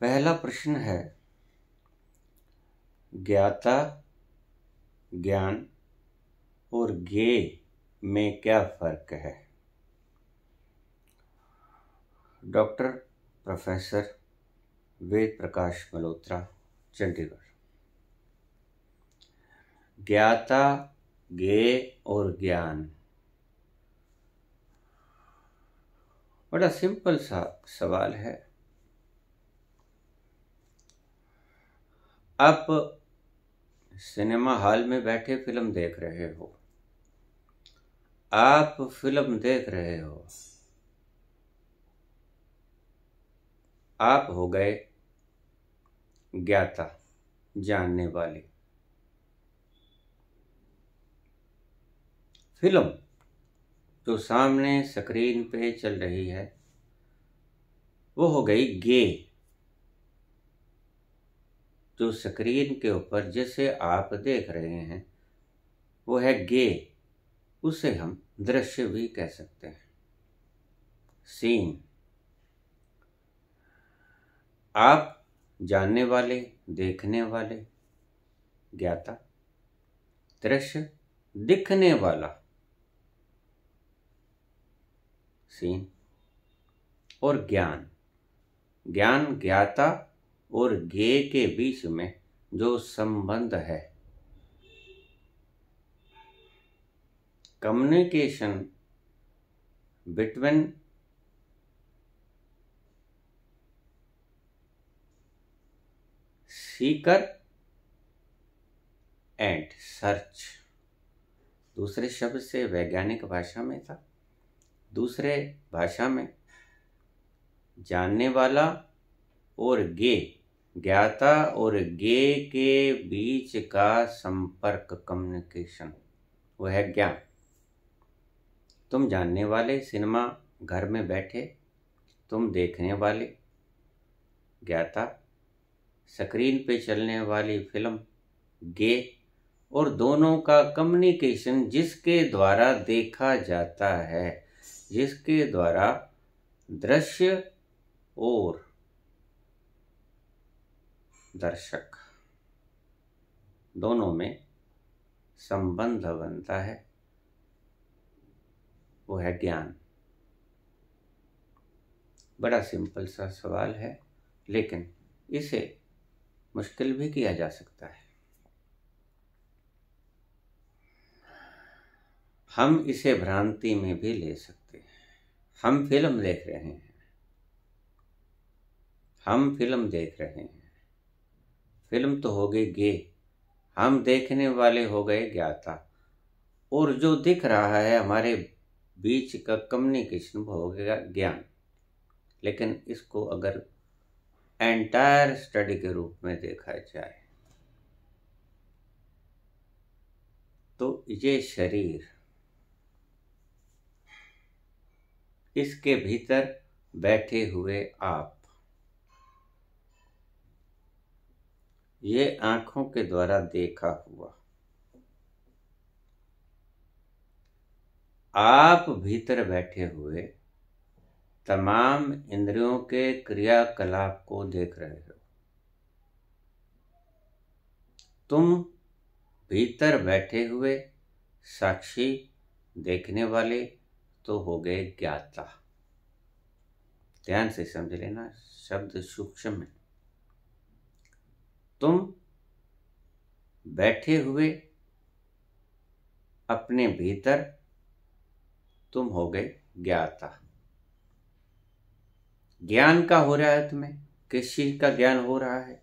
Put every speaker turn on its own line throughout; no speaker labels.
पहला प्रश्न है ज्ञाता ज्ञान और ज्ञे में क्या फर्क है डॉक्टर प्रोफेसर वेद प्रकाश मल्होत्रा चंडीगढ़ ज्ञाता गे और ज्ञान बड़ा सिंपल सा सवाल है आप सिनेमा हॉल में बैठे फिल्म देख रहे हो आप फिल्म देख रहे हो आप हो गए ज्ञाता जानने वाले फिल्म जो सामने स्क्रीन पे चल रही है वो हो गई गे जो स्क्रीन के ऊपर जिसे आप देख रहे हैं वो है गे उसे हम दृश्य भी कह सकते हैं सीन आप जानने वाले देखने वाले ज्ञाता दृश्य दिखने वाला सीन और ज्ञान ज्ञान ज्ञाता और गे के बीच में जो संबंध है communication between seeker and search दूसरे शब्द से वैज्ञानिक भाषा में था दूसरे भाषा में जानने वाला और गे ज्ञाता और ज्ञे के बीच का संपर्क कम्युनिकेशन वो है ज्ञान तुम जानने वाले सिनेमा घर में बैठे तुम देखने वाले ज्ञाता स्क्रीन पे चलने वाली फिल्म गे और दोनों का कम्युनिकेशन जिसके द्वारा देखा जाता है जिसके द्वारा दृश्य और दर्शक दोनों में संबंध बनता है वो है ज्ञान बड़ा सिंपल सा सवाल है लेकिन इसे मुश्किल भी किया जा सकता है हम इसे भ्रांति में भी ले सकते हैं हम फिल्म देख रहे हैं हम फिल्म देख रहे हैं फिल्म तो हो गई गे हम देखने वाले हो गए ज्ञाता और जो दिख रहा है हमारे बीच का कम्युनिकेशन हो गया ज्ञान लेकिन इसको अगर एंटायर स्टडी के रूप में देखा जाए तो ये शरीर इसके भीतर बैठे हुए आप ये आंखों के द्वारा देखा हुआ आप भीतर बैठे हुए तमाम इंद्रियों के क्रियाकलाप को देख रहे हो तुम भीतर बैठे हुए साक्षी देखने वाले तो हो गए ज्ञाता ध्यान से समझ लेना शब्द सूक्ष्म है तुम बैठे हुए अपने भीतर तुम हो गए ज्ञाता ज्ञान का हो रहा है तुम्हें किस चीज का ज्ञान हो रहा है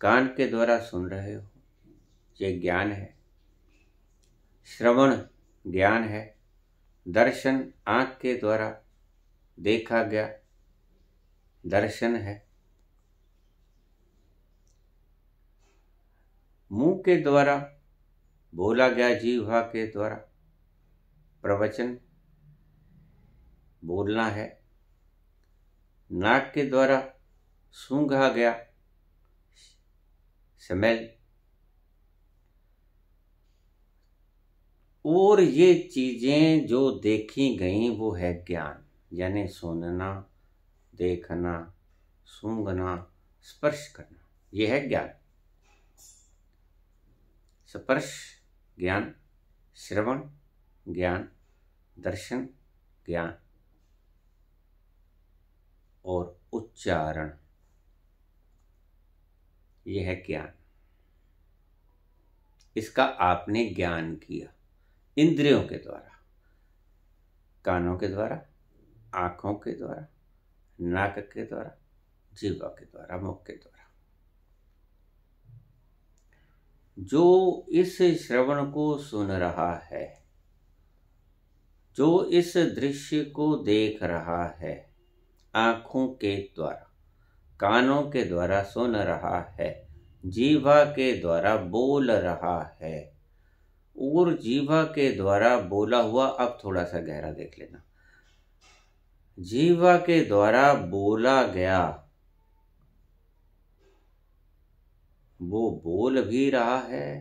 कान के द्वारा सुन रहे हो ये ज्ञान है श्रवण ज्ञान है दर्शन आंख के द्वारा देखा गया दर्शन है मुंह के द्वारा बोला गया जीवा के द्वारा प्रवचन बोलना है नाक के द्वारा सूंघा गया स्मेल और ये चीज़ें जो देखी गई वो है ज्ञान यानी सुनना देखना सूंघना स्पर्श करना यह है ज्ञान स्पर्श ज्ञान श्रवण ज्ञान दर्शन ज्ञान और उच्चारण यह है ज्ञान इसका आपने ज्ञान किया इंद्रियों के द्वारा कानों के द्वारा आँखों के द्वारा नाक के द्वारा जीवा के द्वारा मुख के द्वारा जो इस श्रवण को सुन रहा है जो इस दृश्य को देख रहा है आँखों के द्वारा कानों के द्वारा सुन रहा है जीवा के द्वारा बोल रहा है और जीवा के द्वारा बोला हुआ अब थोड़ा सा गहरा देख लेना जीवा के द्वारा बोला गया वो बोल भी रहा है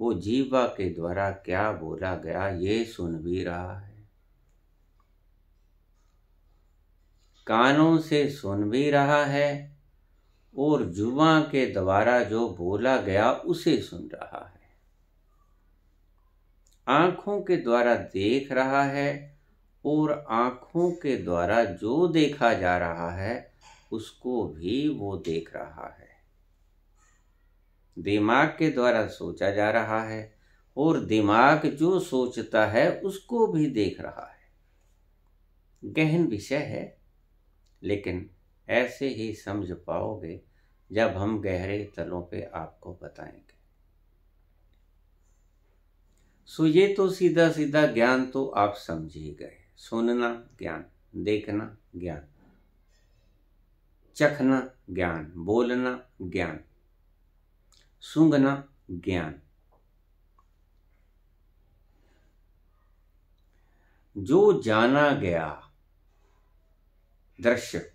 वो जीवा के द्वारा क्या बोला गया ये सुन भी रहा है कानों से सुन भी रहा है और जुबा के द्वारा जो बोला गया उसे सुन रहा है आंखों के द्वारा देख रहा है और आंखों के द्वारा जो देखा जा रहा है उसको भी वो देख रहा है दिमाग के द्वारा सोचा जा रहा है और दिमाग जो सोचता है उसको भी देख रहा है गहन विषय है लेकिन ऐसे ही समझ पाओगे जब हम गहरे तलों पे आपको बताएंगे सो ये तो सीधा सीधा ज्ञान तो आप समझ ही गए सुनना ज्ञान देखना ज्ञान चखना ज्ञान बोलना ज्ञान सुंगना ज्ञान जो जाना गया दृश्य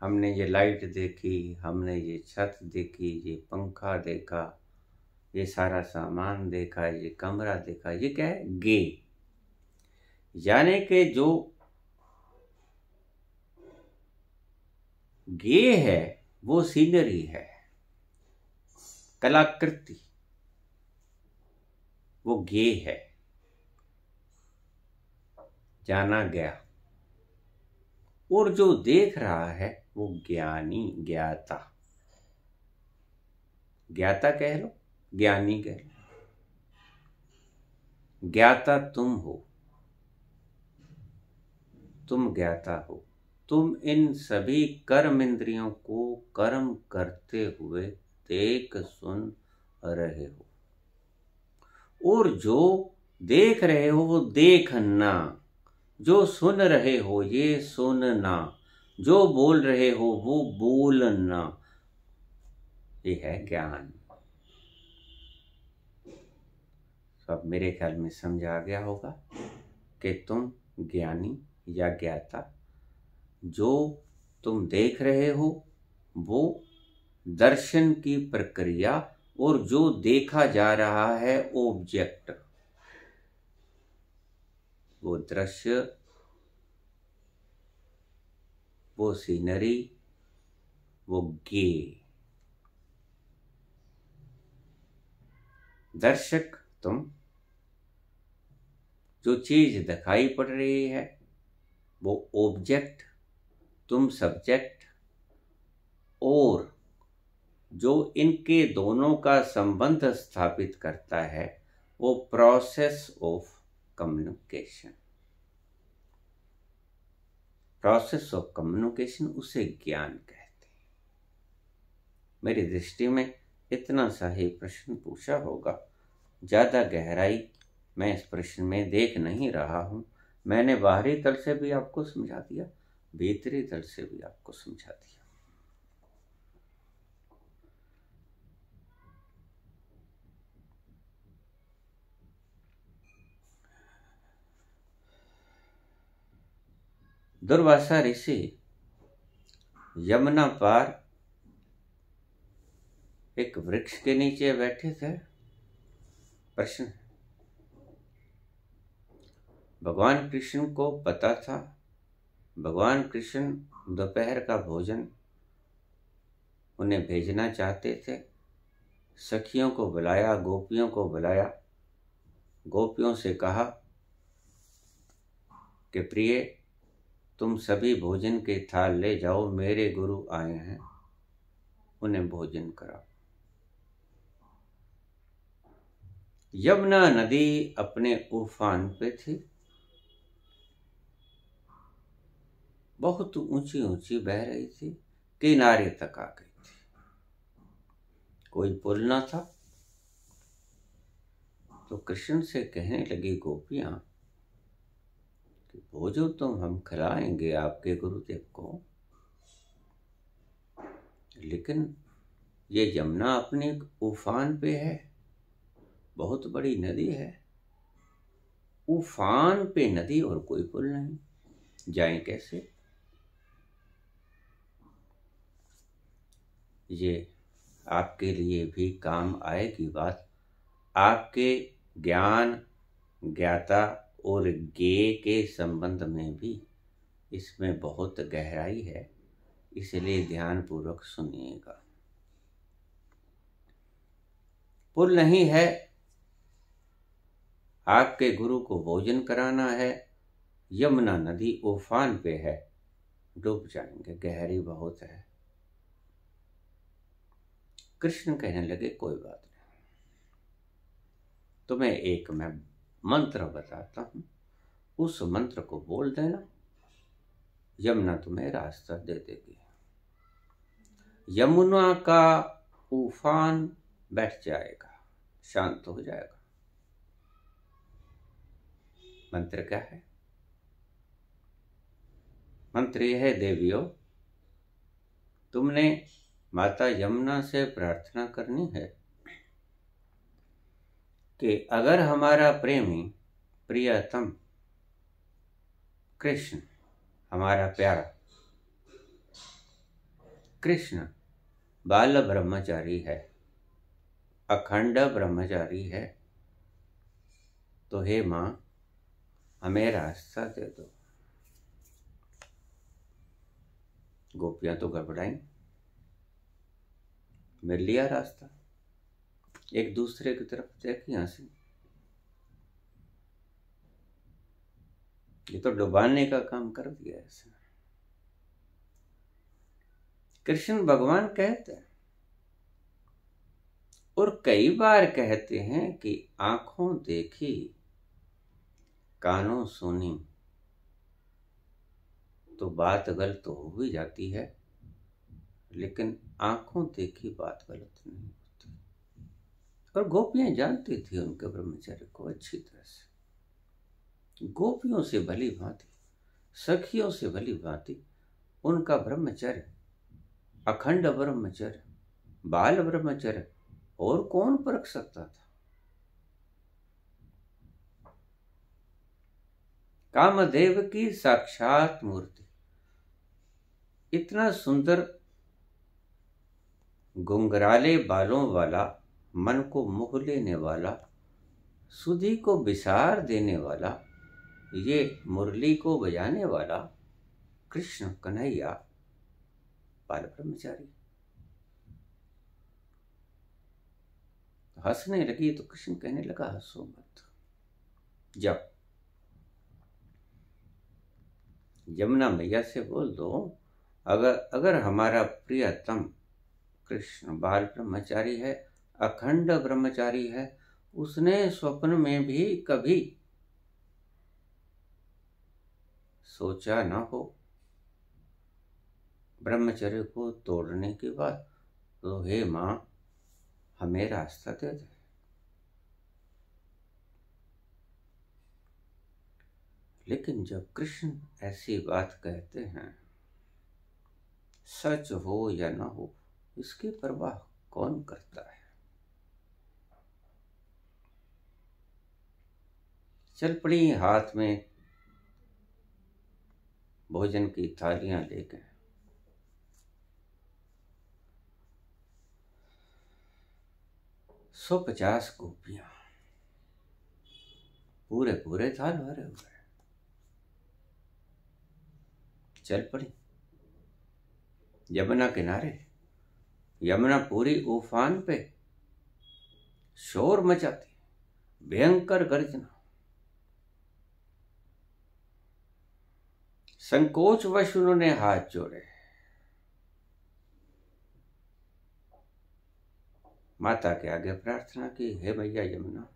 हमने ये लाइट देखी हमने ये छत देखी ये पंखा देखा ये सारा सामान देखा ये कमरा देखा ये क्या है गे यानी के जो गे है वो सीनरी है कलाकृति वो गे है जाना गया और जो देख रहा है वो ज्ञानी ज्ञाता ज्ञाता कह लो ज्ञानी कह लो ज्ञाता तुम हो तुम ज्ञाता हो तुम इन सभी कर्म इंद्रियों को कर्म करते हुए देख सुन रहे हो और जो देख रहे हो वो देखना जो सुन रहे हो ये सुनना जो बोल रहे हो वो बोलना ये है ज्ञान सब मेरे ख्याल में समझा गया होगा कि तुम ज्ञानी या ज्ञाता जो तुम देख रहे हो वो दर्शन की प्रक्रिया और जो देखा जा रहा है ऑब्जेक्ट वो दृश्य वो सीनरी वो गे दर्शक तुम जो चीज दिखाई पड़ रही है वो ऑब्जेक्ट तुम सब्जेक्ट और जो इनके दोनों का संबंध स्थापित करता है वो process of communication process of communication उसे ज्ञान कहते हैं मेरी दृष्टि में इतना सा ही प्रश्न पूछा होगा ज़्यादा गहराई मैं इस प्रश्न में देख नहीं रहा हूँ मैंने बाहरी तल से भी आपको समझा दिया भीतरी तल से भी आपको समझा दिया दुर्वासा ऋषि यमुना पार एक वृक्ष के नीचे बैठे थे प्रश्न भगवान कृष्ण को पता था भगवान कृष्ण दोपहर का भोजन उन्हें भेजना चाहते थे सखियों को बुलाया गोपियों को बुलाया गोपियों से कहा कि प्रिय तुम सभी भोजन के थाल ले जाओ मेरे गुरु आए हैं उन्हें भोजन कराओ यमुना नदी अपने उफान पे थी बहुत ऊंची ऊंची बह रही थी किनारे तक आ गई थी कोई पुल ना था तो कृष्ण से कहने लगी गोपियां कि भोजो तुम हम खिलाएंगे आपके गुरुदेव को लेकिन ये यमुना अपने उफान पे है बहुत बड़ी नदी है उफान पे नदी और कोई पुल नहीं जाए कैसे ये आपके लिए भी काम आए की बात आपके ज्ञान ज्ञाता और गे के संबंध में भी इसमें बहुत गहराई है इसलिए ध्यानपूर्वक सुनिएगा पुल नहीं है आपके गुरु को भोजन कराना है यमुना नदी उफान पे है डूब जाएंगे गहरी बहुत है कृष्ण कहने लगे कोई बात नहीं तुम्हें एक मैं मंत्र बताता हूँ उस मंत्र को बोल देना यमुना तुम्हें रास्ता दे देगी यमुना का उफान बैठ जाएगा शांत हो जाएगा मंत्र क्या है मंत्र यह है देवियों तुमने माता यमुना से प्रार्थना करनी है कि अगर हमारा प्रेमी प्रियतम कृष्ण हमारा प्यारा कृष्ण बाल ब्रह्मचारी है अखंड ब्रह्मचारी है तो हे माँ हमें रास्ता दे दो गोपियां तो घबराई मिल लिया रास्ता एक दूसरे की तरफ देखिए हंसी ये तो डुबाने का काम कर दिया ऐसे कृष्ण भगवान कहते हैं और कई बार कहते हैं कि आंखों देखी कानों सुनी तो बात गलत हो भी जाती है लेकिन आंखों देखी बात गलत नहीं और गोपियां जानती थी उनके ब्रह्मचर्य को अच्छी तरह से गोपियों से भली भांति सखियों से भली भांति उनका ब्रह्मचर्य अखंड ब्रह्मचर्य बाल ब्रह्मचर्य और कौन परख सकता था कामदेव की साक्षात मूर्ति इतना सुंदर गुंगराले बालों वाला मन को मोह लेने वाला सुधी को विसार देने वाला ये मुरली को बजाने वाला कृष्ण कन्हैया बाल ब्रह्मचारी हंसने लगी तो कृष्ण कहने लगा हंसो मत जब यमुना मैया से बोल दो अगर अगर हमारा प्रियतम कृष्ण बाल ब्रह्मचारी है अखंड ब्रह्मचारी है उसने स्वप्न में भी कभी सोचा ना हो ब्रह्मचर्य को तोड़ने के बाद तो हे माँ हमें रास्ता दे दे लेकिन जब कृष्ण ऐसी बात कहते हैं सच हो या ना हो इसकी परवाह कौन करता है चल पड़ी हाथ में भोजन की थालियां लेकर सौ पचास गोपियां पूरे पूरे थाल भरे हुए चल पड़ी यमुना किनारे यमुना पूरी उफान पे शोर मचाती भयंकर गर्जना संकोचवश उन्होंने हाथ जोड़े माता के आगे प्रार्थना की हे भैया यमुना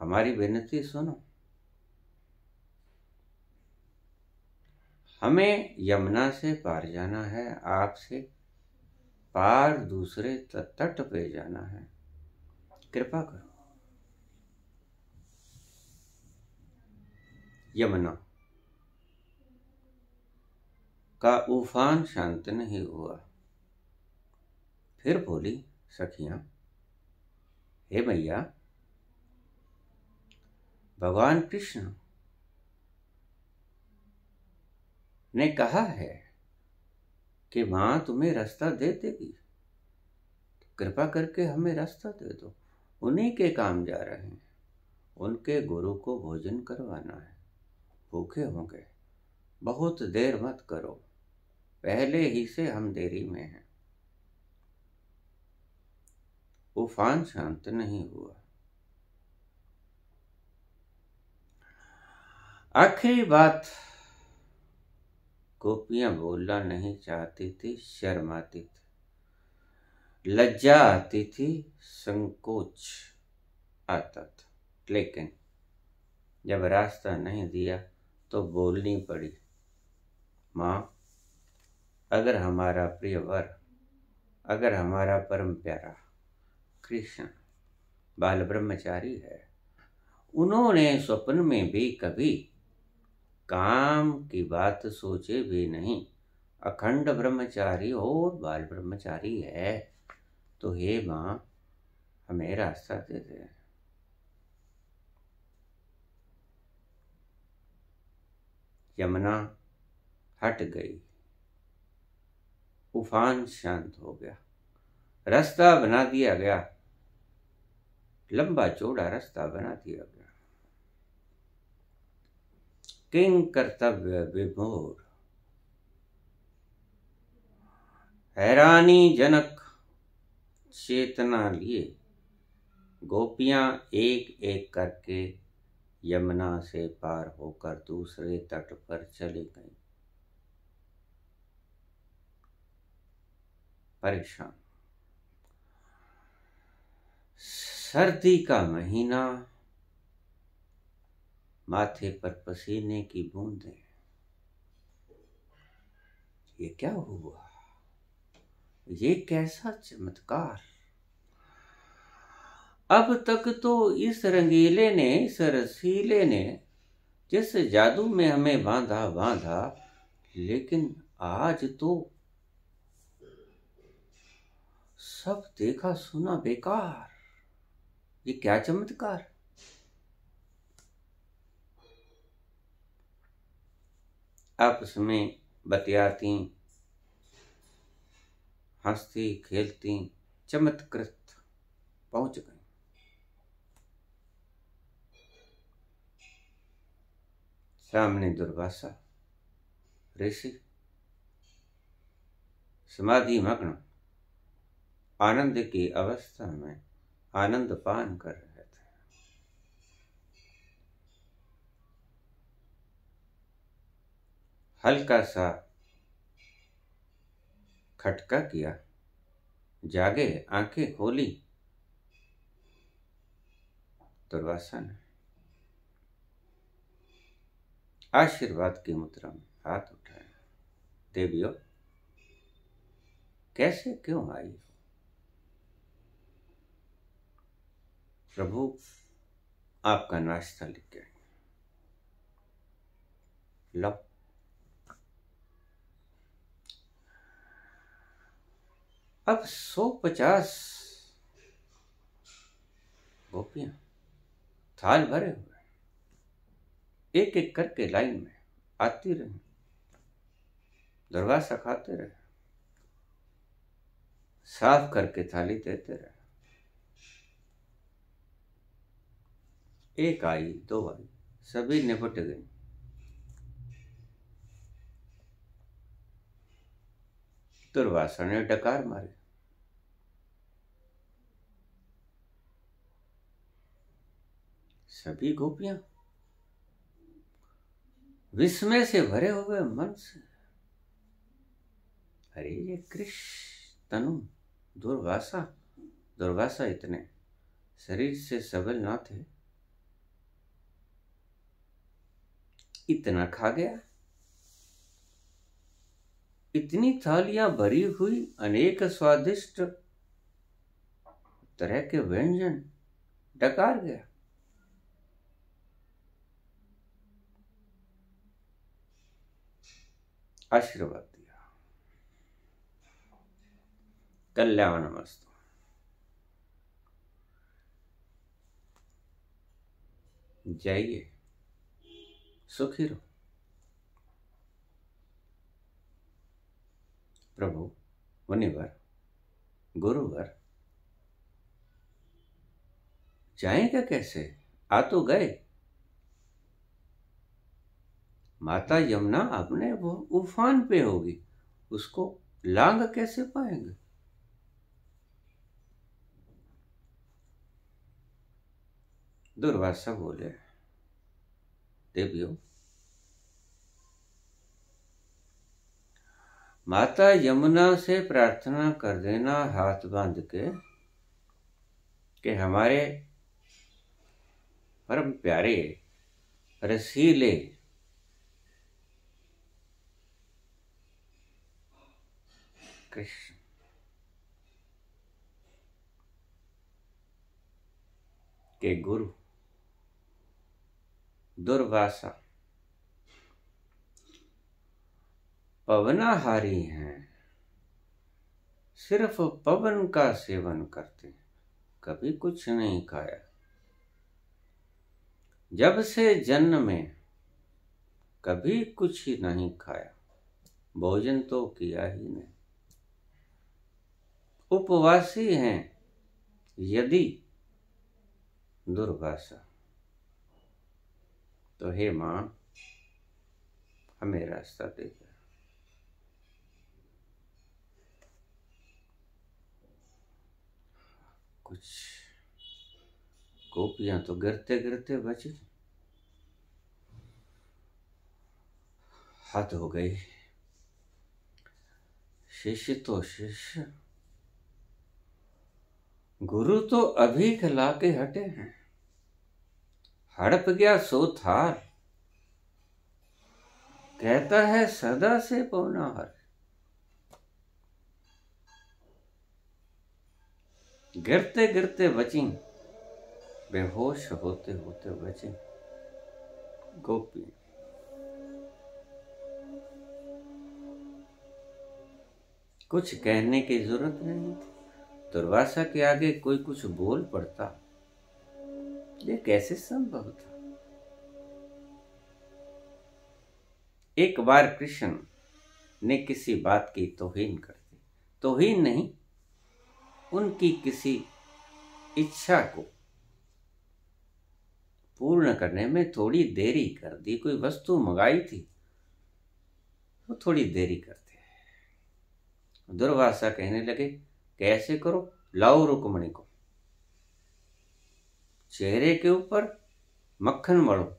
हमारी विनती सुनो हमें यमुना से पार जाना है आपसे पार दूसरे तट पे जाना है कृपा करो यमुना का उफान शांत नहीं हुआ फिर बोली सखिया हे मैया भगवान कृष्ण ने कहा है कि मां तुम्हें रास्ता दे देगी कृपा करके हमें रास्ता दे दो उन्हीं के काम जा रहे हैं उनके गुरु को भोजन करवाना है भूखे होंगे बहुत देर मत करो पहले ही से हम देरी में हैं उफान शांत नहीं हुआ आखिरी बात गोपियां बोलना नहीं चाहती थी शर्म आती थी लज्जा आती थी संकोच आता था लेकिन जब रास्ता नहीं दिया तो बोलनी पड़ी माँ अगर हमारा प्रिय वर अगर हमारा परम प्यारा कृष्ण बाल ब्रह्मचारी है उन्होंने स्वप्न में भी कभी काम की बात सोचे भी नहीं अखंड ब्रह्मचारी और बाल ब्रह्मचारी है तो हे माँ हमें रास्ता दे दें यमुना हट गई उफान शांत हो गया रास्ता बना दिया गया लंबा चौड़ा रास्ता बना दिया गया किंग कर्तव्य विभोर हैरानी जनक चेतना लिए गोपियां एक एक करके यमुना से पार होकर दूसरे तट पर चली गई परीक्षा सर्दी का महीना माथे पर पसीने की बूंदे ये क्या हुआ ये कैसा चमत्कार अब तक तो इस रंगीले ने इस रसीले ने जिस जादू में हमें बांधा बांधा लेकिन आज तो सब देखा सुना बेकार ये क्या चमत्कार आपस में बतियाती हंसती खेलती चमत्कृत पहुंच गई सामने दुर्भाषा ऋषि समाधि मग्न आनंद की अवस्था में आनंद पान कर रहे थे हल्का सा खटका किया जागे आंखें खोली दुर्वासा ने आशीर्वाद की मुद्रा में हाथ उठाया देवियों कैसे क्यों आई हो प्रभु आपका नाश्ता लिख आए लो अब पचास गोपियां थाल भरे हुए एक एक करके लाइन में आती रहे दरवाजा खाते रहे साफ करके थाली देते रहे एक आई दो आई सभी निपट गई दुर्वासा ने डकार मारे सभी गोपियां विस्मय से भरे हुए मन से अरे ये कृष्ण तनु दुर्वासा दुर्वासा इतने शरीर से सबल ना थे इतना खा गया इतनी थालियां भरी हुई अनेक स्वादिष्ट तरह के व्यंजन डकार गया आशीर्वाद दिया कल्याण वस्तु जाइए सुखी रहो प्रभु मुनिवर गुरुवर जाएगा कैसे आ तो गए माता यमुना अपने वो उफान पे होगी उसको लांग कैसे पाएंगे दुर्वासा बोले देवियों माता यमुना से प्रार्थना कर देना हाथ बांध के कि हमारे परम प्यारे रसीले कृष्ण के गुरु दुर्वासा पवनाहारी हैं सिर्फ पवन का सेवन करते हैं कभी कुछ नहीं खाया जब से जन्म में कभी कुछ ही नहीं खाया भोजन तो किया ही नहीं उपवासी हैं यदि दुर्वासा तो हे मां हमें रास्ता दे कुछ गोपियां तो गिरते गिरते बची हद हो गई शिष्य तो शिष्य गुरु तो अभी खिला के हटे हैं हड़प गया सो थार कहता है सदा से पौना हर गिरते गिरते बची बेहोश होते होते बचे गोपी कुछ कहने की जरूरत नहीं थी दुर्वासा के आगे कोई कुछ बोल पड़ता यह कैसे संभव था एक बार कृष्ण ने किसी बात की तोहीन कर दी तोहीन नहीं उनकी किसी इच्छा को पूर्ण करने में थोड़ी देरी कर दी कोई वस्तु मंगाई थी वो थोड़ी देरी करते दुर्वासा कहने लगे कैसे करो लाओ रुकमणी को चेहरे के ऊपर मक्खन मलो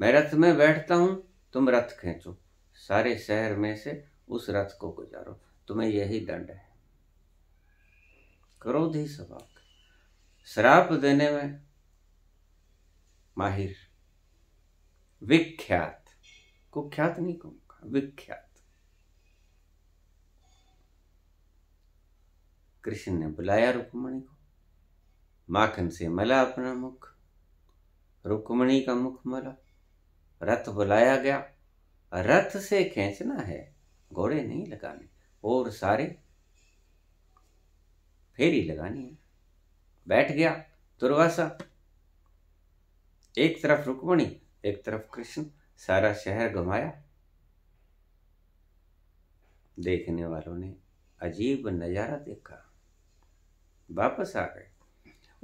मैं रथ में बैठता हूं तुम रथ खेचो सारे शहर में से उस रथ को गुजारो तुम्हें यही दंड है क्रोधी स्वभाग श्राप देने में माहिर विख्यात कुख्यात नहीं कहूंगा विख्यात कृष्ण ने बुलाया रुक्मणी को माखन से मला अपना मुख रुक्मणी का मुख मला रथ बुलाया गया रथ से खींचना है घोड़े नहीं लगाने और सारे फेरी लगानी है बैठ गया दुर्वासा एक तरफ रुक्मणी एक तरफ कृष्ण सारा शहर घुमाया देखने वालों ने अजीब नज़ारा देखा वापस आ गए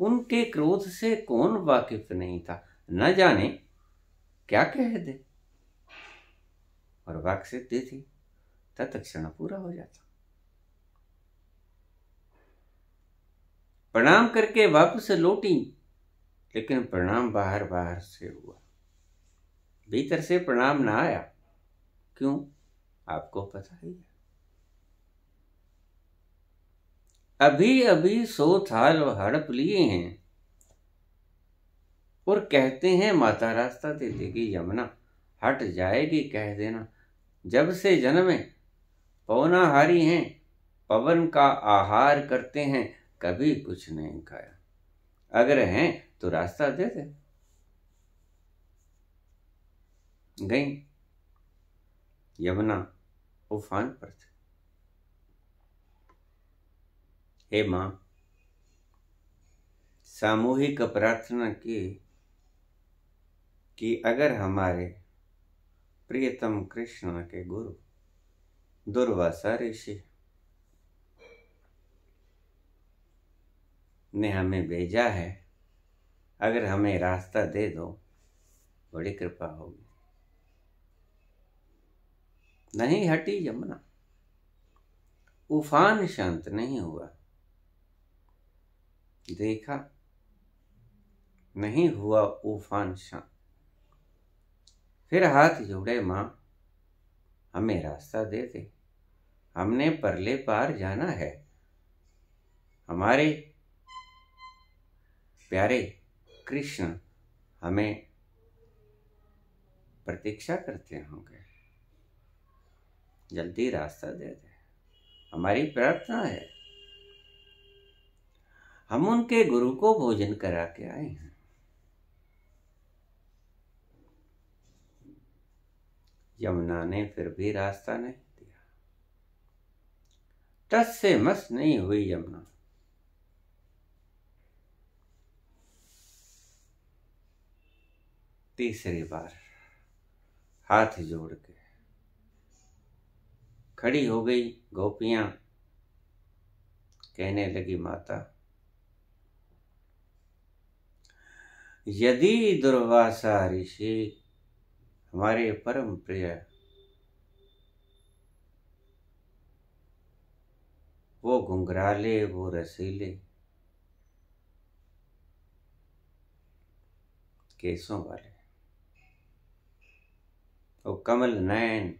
उनके क्रोध से कौन वाकिफ नहीं था न जाने क्या कह दे और वाक्सित थी तत्क्षण पूरा हो जाता प्रणाम करके वापस लौटी लेकिन प्रणाम बाहर बाहर से हुआ भीतर से प्रणाम ना आया क्यों आपको पता ही है अभी अभी सो थाल हड़प लिए हैं और कहते हैं माता रास्ता दे देगी यमुना हट जाएगी कह देना जब से जन्मे पौनाहारी हैं पवन का आहार करते हैं कभी कुछ नहीं खाया अगर हैं तो रास्ता दे दे गई यमुना उफान पर थे हे माँ सामूहिक प्रार्थना की कि अगर हमारे प्रियतम कृष्ण के गुरु दुर्वासा ऋषि ने हमें भेजा है अगर हमें रास्ता दे दो बड़ी कृपा होगी नहीं हटी यमुना उफान शांत नहीं हुआ देखा नहीं हुआ उफान शाम फिर हाथ जोड़े माँ हमें रास्ता दे दे हमने परले पार जाना है हमारे प्यारे कृष्ण हमें प्रतीक्षा करते होंगे जल्दी रास्ता दे दे हमारी प्रार्थना है हम उनके गुरु को भोजन करा के आए हैं यमुना ने फिर भी रास्ता नहीं दिया टस से मस नहीं हुई यमुना तीसरी बार हाथ जोड़ के खड़ी हो गई गोपियां कहने लगी माता यदि दुर्वासा ऋषि हमारे परम प्रिय वो घुंघराले वो रसीले केसों वाले वो कमल नयन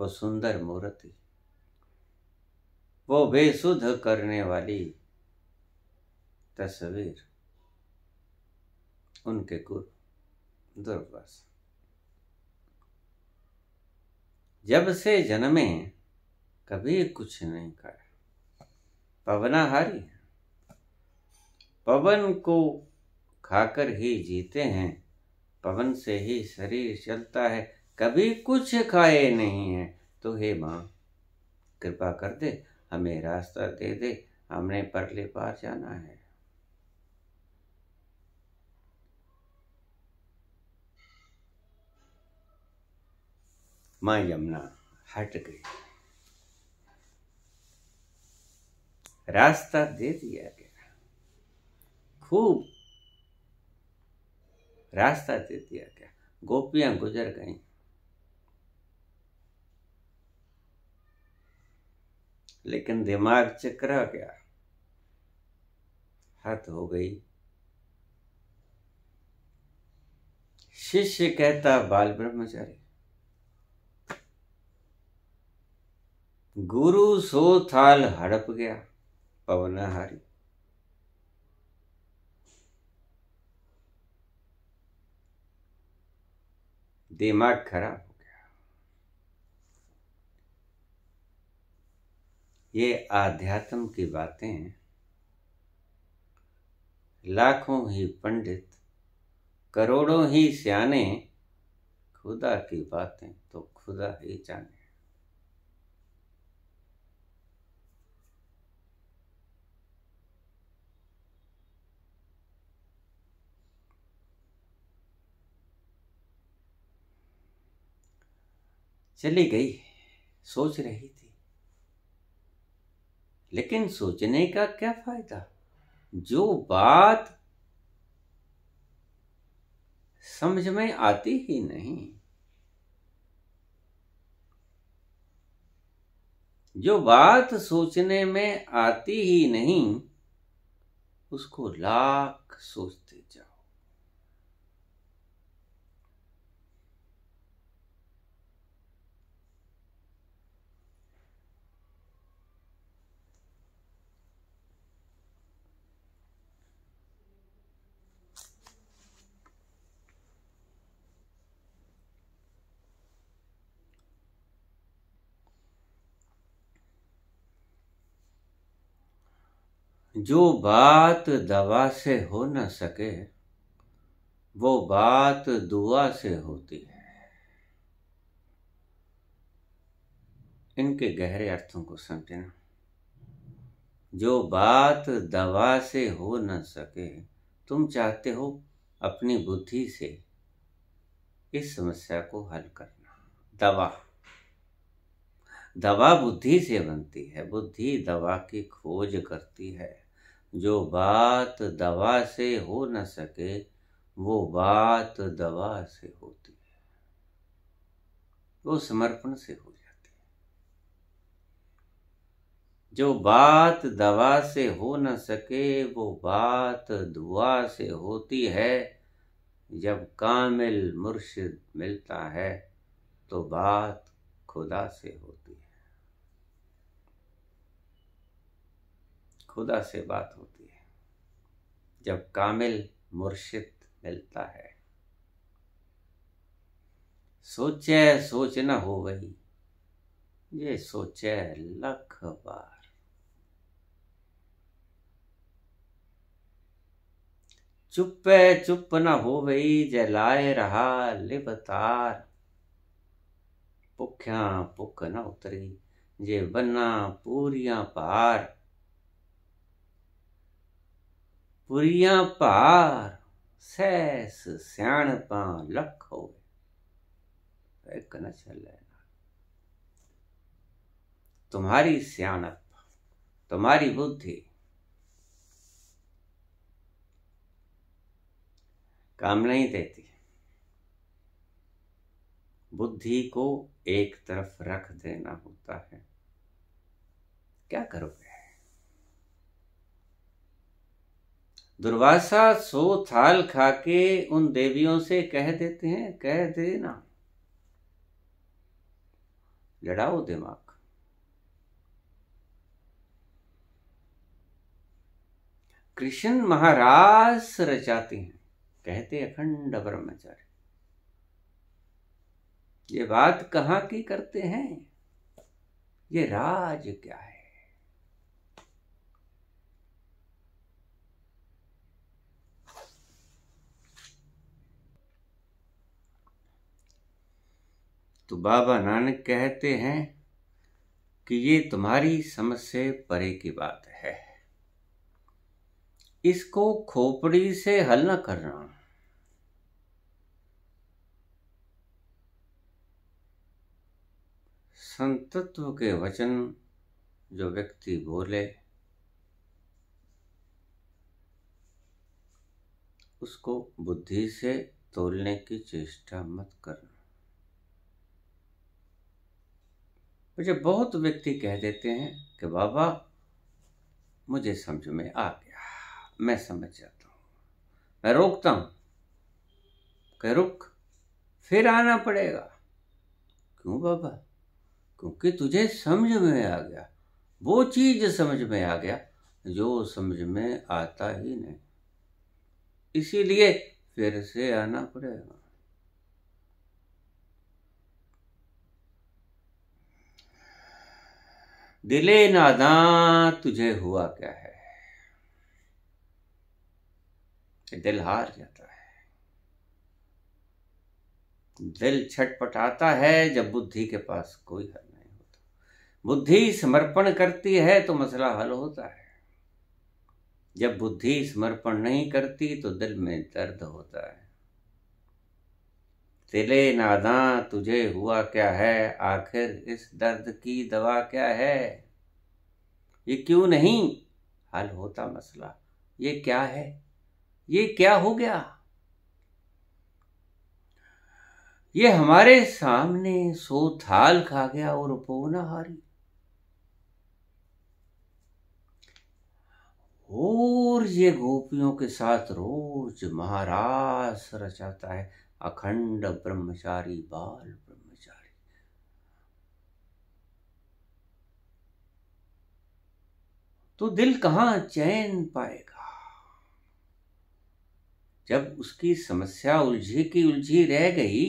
वो सुंदर मूर्ति वो बेसुध करने वाली तस्वीर उनके गुरु दुर्वास जब से जन्मे कभी कुछ नहीं खाया पवनाहारी पवन को खाकर ही जीते हैं पवन से ही शरीर चलता है कभी कुछ खाए नहीं है तो हे माँ कृपा कर दे हमें रास्ता दे दे हमने परले पार जाना है माँ यमुना हट गई रास्ता दे दिया गया खूब रास्ता दे दिया गया गोपियां गुजर गईं लेकिन दिमाग चकरा गया हत हो गई शिष्य कहता बाल ब्रह्मचारी गुरु सो थाल हड़प गया हारी दिमाग खराब हो गया ये आध्यात्म की बातें लाखों ही पंडित करोड़ों ही सियाने खुदा की बातें तो खुदा ही जाने चली गई सोच रही थी लेकिन सोचने का क्या फायदा जो बात समझ में आती ही नहीं जो बात सोचने में आती ही नहीं उसको लाख सोचते जा जो बात दवा से हो न सके वो बात दुआ से होती है इनके गहरे अर्थों को समझना जो बात दवा से हो न सके तुम चाहते हो अपनी बुद्धि से इस समस्या को हल करना दवा दवा बुद्धि से बनती है बुद्धि दवा की खोज करती है जो बात दवा से हो न सके वो बात दवा से होती है वो समर्पण से हो जाती है जो बात दवा से हो न सके वो बात दुआ से होती है जब कामिल मुर्शिद मिलता है तो बात खुदा से होती है खुदा से बात होती है जब कामिल मुर्शिद मिलता है सोचे सोच न हो गई ये सोचे लख बार चुप चुप न हो गई जलाए रहा लिबतार भुख्या भुख न उतरी जे बना पूरिया पार ਪੁਰੀਆਂ ਭਾਰ ਸੈਸ ਸਿਆਣਪਾਂ ਲੱਖ ਹੋਵੇ ਇੱਕ तुम्हारी सियाणप तुम्हारी बुद्धि काम नहीं देती बुद्धि को एक तरफ रख देना होता है क्या करोगे दुर्वासा सो थाल खाके उन देवियों से कह देते हैं कह देना लड़ाओ दिमाग कृष्ण महाराज रचाते हैं कहते अखंड ब्रह्मचार्य ये बात कहाँ की करते हैं ये राज क्या है तो बाबा नानक कहते हैं कि ये तुम्हारी समझ से परे की बात है इसको खोपड़ी से हल न करना संतत्व के वचन जो व्यक्ति बोले उसको बुद्धि से तोलने की चेष्टा मत करना मुझे बहुत व्यक्ति कह देते हैं कि बाबा मुझे समझ में आ गया मैं समझ जाता हूँ मैं रोकता हूँ कह रुक फिर आना पड़ेगा क्यों बाबा क्योंकि तुझे समझ में आ गया वो चीज समझ में आ गया जो समझ में आता ही नहीं इसीलिए फिर से आना पड़ेगा दिले नादां तुझे हुआ क्या है दिल हार जाता है दिल छटपटाता है जब बुद्धि के पास कोई हल नहीं होता बुद्धि समर्पण करती है तो मसला हल होता है जब बुद्धि समर्पण नहीं करती तो दिल में दर्द होता है तिले नादा तुझे हुआ क्या है आखिर इस दर्द की दवा क्या है ये क्यों नहीं हल होता मसला ये क्या है ये क्या हो गया ये हमारे सामने सो थाल खा गया और पोना हारी और ये गोपियों के साथ रोज महाराज रचाता है अखंड ब्रह्मचारी बाल ब्रह्मचारी तो दिल कहां चैन पाएगा जब उसकी समस्या उलझी की उलझी रह गई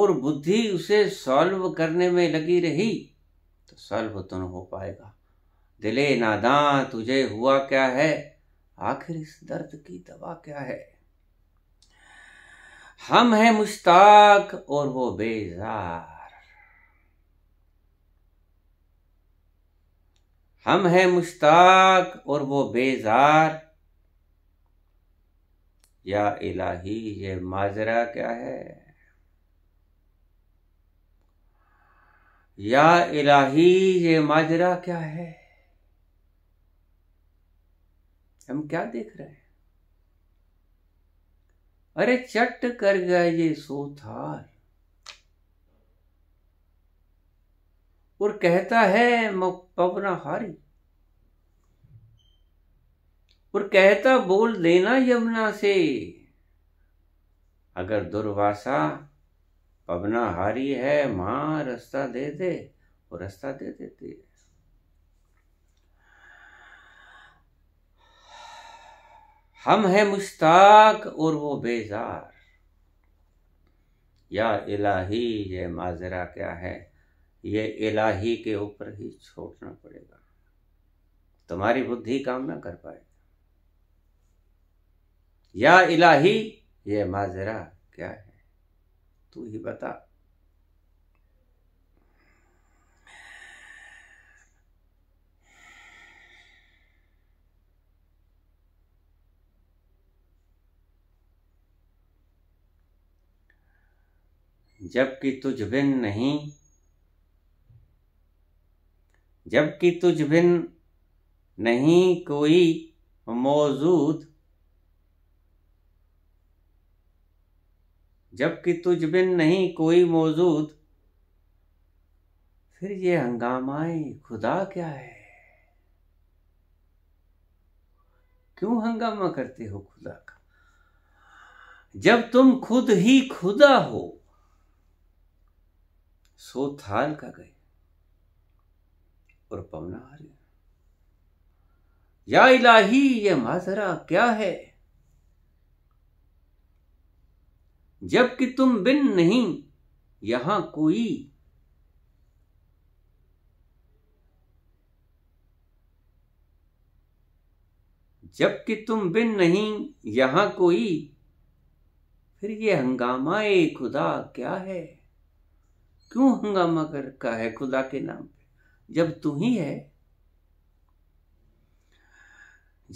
और बुद्धि उसे सॉल्व करने में लगी रही तो सॉल्व तो न हो पाएगा दिले नादा तुझे हुआ क्या है आखिर इस दर्द की दवा क्या है हम हैं मुश्ताक और वो बेजार हम हैं मुश्ताक और वो बेजार या इलाही ये माजरा क्या है या इलाही ये माजरा क्या है हम क्या देख रहे हैं अरे चट कर गया ये सो थार और कहता है पवना हारी और कहता बोल देना यमुना से अगर दुर्वासा पवना हारी है मां रास्ता दे दे और रास्ता दे देती है हम हैं मुश्ताक और वो बेजार या इलाही ये माजरा क्या है ये इलाही के ऊपर ही छोड़ना पड़ेगा तुम्हारी बुद्धि काम ना कर पाएगा या इलाही ये माजरा क्या है तू ही बता जबकि तुझ बिन नहीं जबकि तुझ बिन नहीं कोई मौजूद जबकि तुझ बिन नहीं कोई मौजूद फिर ये हंगामाए खुदा क्या है क्यों हंगामा करते हो खुदा का जब तुम खुद ही खुदा हो सो थाल का गए और पवना हारे या इलाही ये माजरा क्या है जबकि तुम बिन नहीं यहां कोई जबकि तुम बिन नहीं यहां कोई फिर ये हंगामा ए खुदा क्या है क्यों हंगामा कर रखा है खुदा के नाम पे जब तू ही है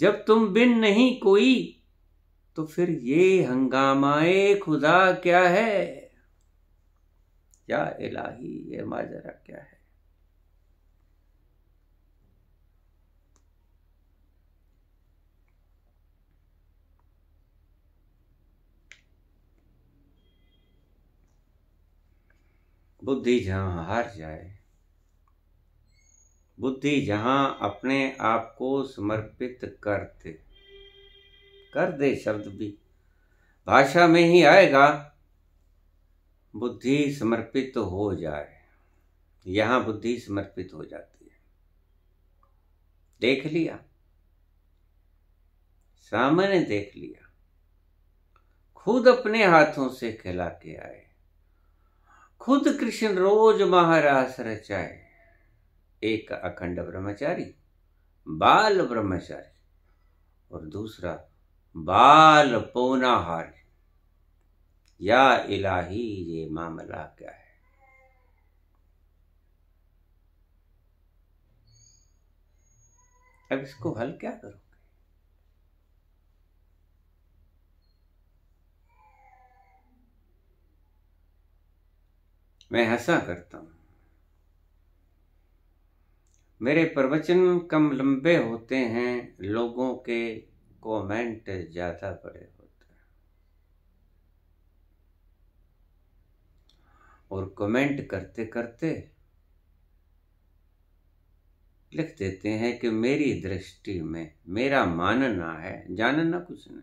जब तुम बिन नहीं कोई तो फिर ये हंगामाए खुदा क्या है या इलाही ये माजरा क्या है बुद्धि जहाँ हार जाए बुद्धि जहाँ अपने आप को समर्पित कर दे कर दे शब्द भी भाषा में ही आएगा बुद्धि समर्पित हो जाए यहाँ बुद्धि समर्पित हो जाती है देख लिया सामने देख लिया खुद अपने हाथों से खिला के आए खुद कृष्ण रोज महारास रचाए एक अखंड ब्रह्मचारी बाल ब्रह्मचारी और दूसरा बाल पौनाहारी या इलाही ये मामला क्या है अब इसको हल क्या करो मैं ऐसा करता हूं मेरे प्रवचन कम लंबे होते हैं लोगों के कमेंट ज़्यादा बड़े होते हैं और कमेंट करते करते लिख देते हैं कि मेरी दृष्टि में मेरा मानना है जानना कुछ नहीं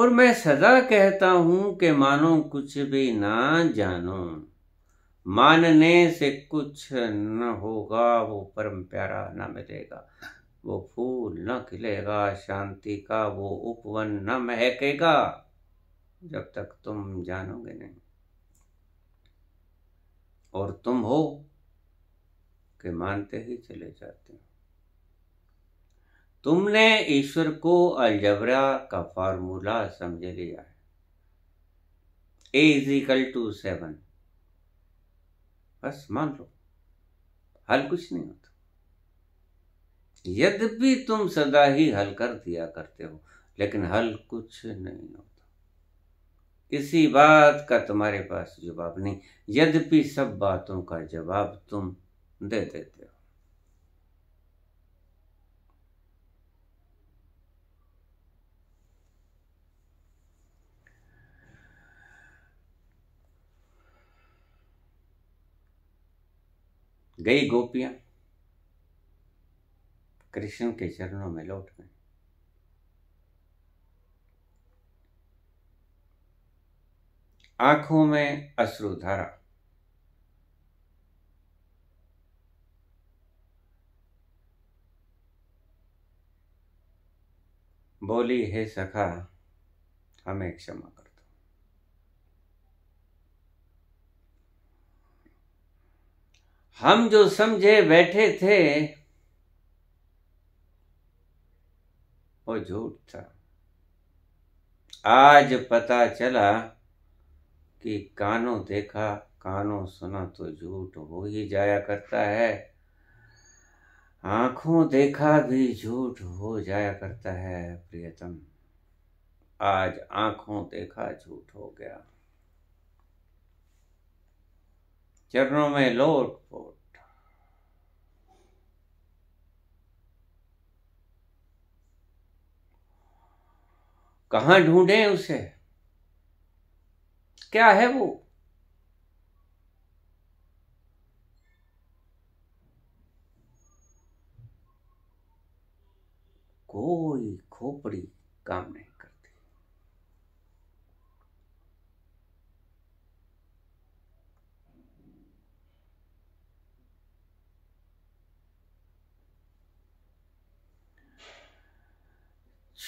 और मैं सदा कहता हूं कि मानो कुछ भी ना जानो मानने से कुछ न होगा वो परम प्यारा न मिलेगा वो फूल न खिलेगा शांति का वो उपवन न महकेगा जब तक तुम जानोगे नहीं और तुम हो कि मानते ही चले जाते हो तुमने ईश्वर को अलजबरा का फॉर्मूला समझ लिया है A is equal to seven बस मान लो हल कुछ नहीं होता यद्यपि तुम सदा ही हल कर दिया करते हो लेकिन हल कुछ नहीं होता किसी बात का तुम्हारे पास जवाब नहीं यद्यपि सब बातों का जवाब तुम दे देते गई गोपियां कृष्ण के चरणों में लौट गए आंखों में अश्रु धारा बोली हे सखा हमें क्षमा कर हम जो समझे बैठे थे वो झूठ था आज पता चला कि कानों देखा कानों सुना तो झूठ हो ही जाया करता है आंखों देखा भी झूठ हो जाया करता है प्रियतम आज आंखों देखा झूठ हो गया चरणों में लोट पोट कहां ढूंढे उसे क्या है वो कोई खोपड़ी काम नहीं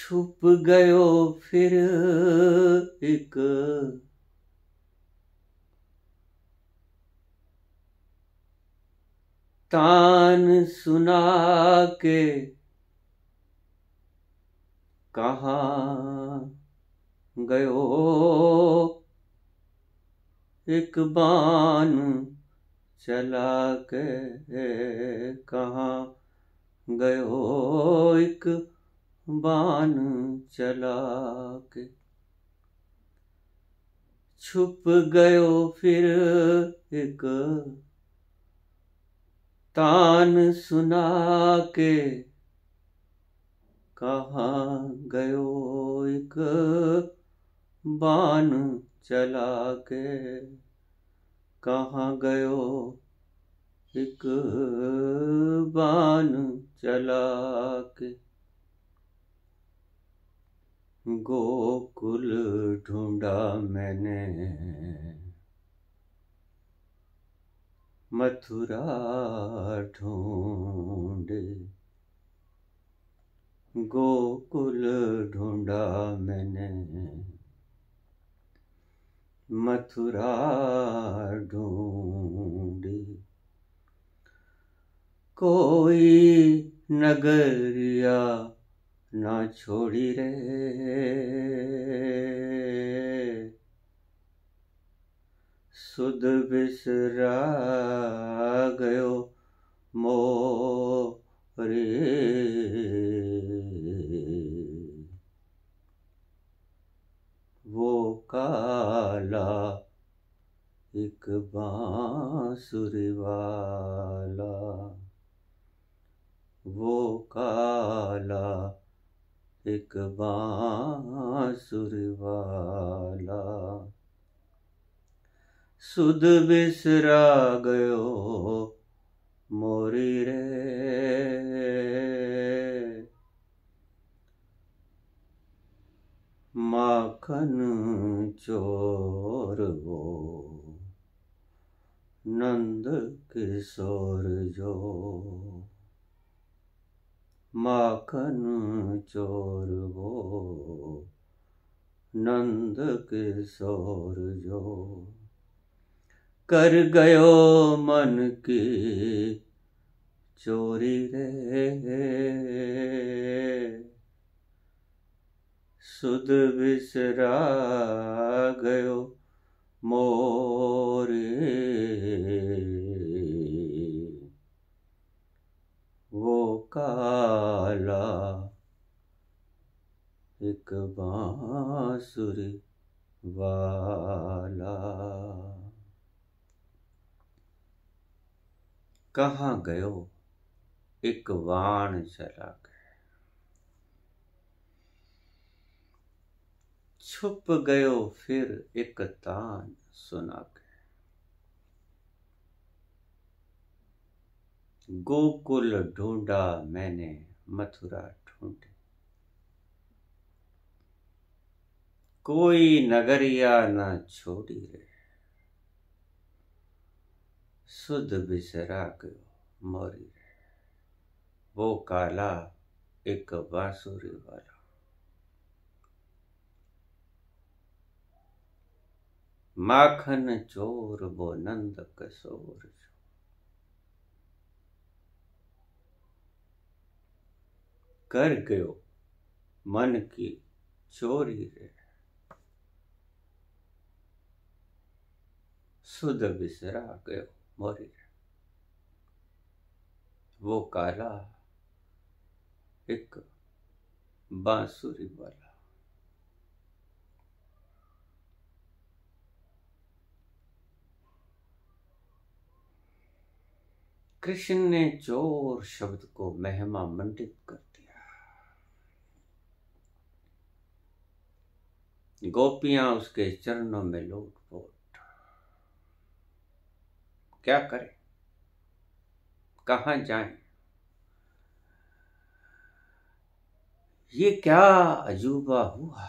छुप गयो फिर एक तान सुना के कहा गयो एक बान चला के कहा गयो एक बान चला के छुप गयो फिर एक तान सुना के कहा गयो एक बान चला के कहा गयो एक बान चला के गोकुल ढूंढा मैंने मथुरा ढूंढ गोकुल ढूंढा मैंने मथुरा ढूंढ कोई नगरिया ना छोड़ी रे सुध बिसरा गयो रे वो काला एक बांसुरी वाला वो काला एक बांसुर वाला बिसरा गयो मोरी रे माखन चोर वो नंद किशोर जो माखन चोर वो नंद किशोर जो कर गयो मन की चोरी रे सुध बिसरा गयो मोरी काला एक बांसुरी वाला कहाँ गयो एक वाण चला छुप गयो फिर एक तान सुना गया गोकुल ढूंढा मैंने मथुरा ढूंढी कोई नगरिया न छोड़ी रे सुध बिसरा गयो मोरी रे वो काला एक बांसुरी वाला माखन चोर वो नंद कसोर कर गयो मन की चोरी रे सुध बिसरा गयो मोरी रे वो काला एक बांसुरी वाला कृष्ण ने चोर शब्द को महिमा मंडित कर गोपियां उसके चरणों में लूट पोट क्या करें कहा जाएं ये क्या अजूबा हुआ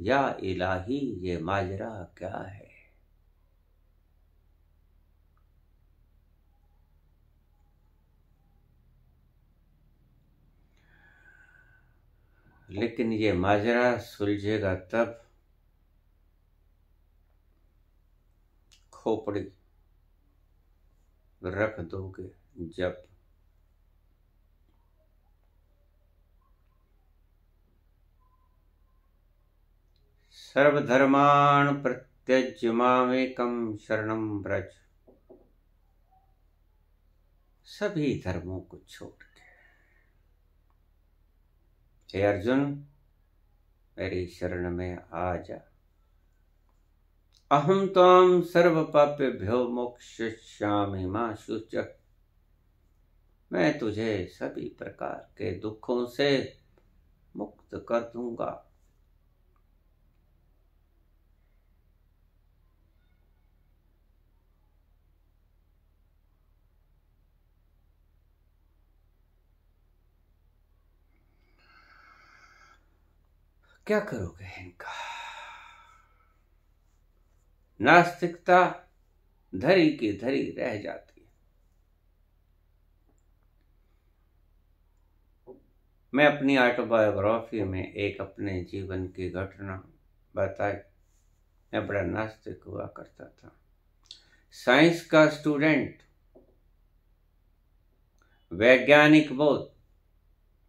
या इलाही ये माजरा क्या है लेकिन ये माजरा सुलझेगा तब खोपड़ी रख दोगे जब सर्वधर्माण प्रत्यज्य मामेकम शरणम ब्रज सभी धर्मों को छोड़ हे अर्जुन मेरी शरण में आ जा अहम ताम सर्व पापेभ्यो मोक्षामी माँ सूचक मैं तुझे सभी प्रकार के दुखों से मुक्त कर दूंगा क्या करोगे इनका नास्तिकता धरी की धरी रह जाती है मैं अपनी ऑटोबायोग्राफी में एक अपने जीवन की घटना बताई मैं बड़ा नास्तिक हुआ करता था साइंस का स्टूडेंट वैज्ञानिक बोध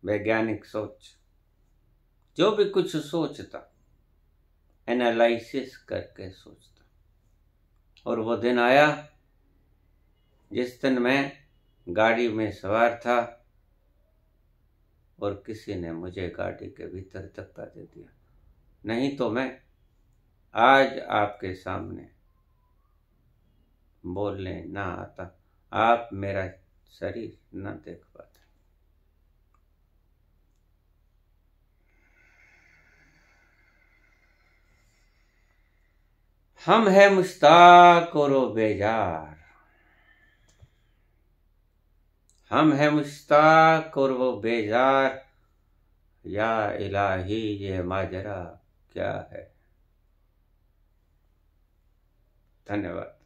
वैज्ञानिक सोच जो भी कुछ सोचता एनालिसिस करके सोचता और वो दिन आया जिस दिन मैं गाड़ी में सवार था और किसी ने मुझे गाड़ी के भीतर धक्का दे दिया नहीं तो मैं आज आपके सामने बोलने ना आता आप मेरा शरीर ना देख पाते हम है मुश्ताक और बेजार हम है मुश्ताक और वो बेजार या इलाही ये माजरा क्या है धन्यवाद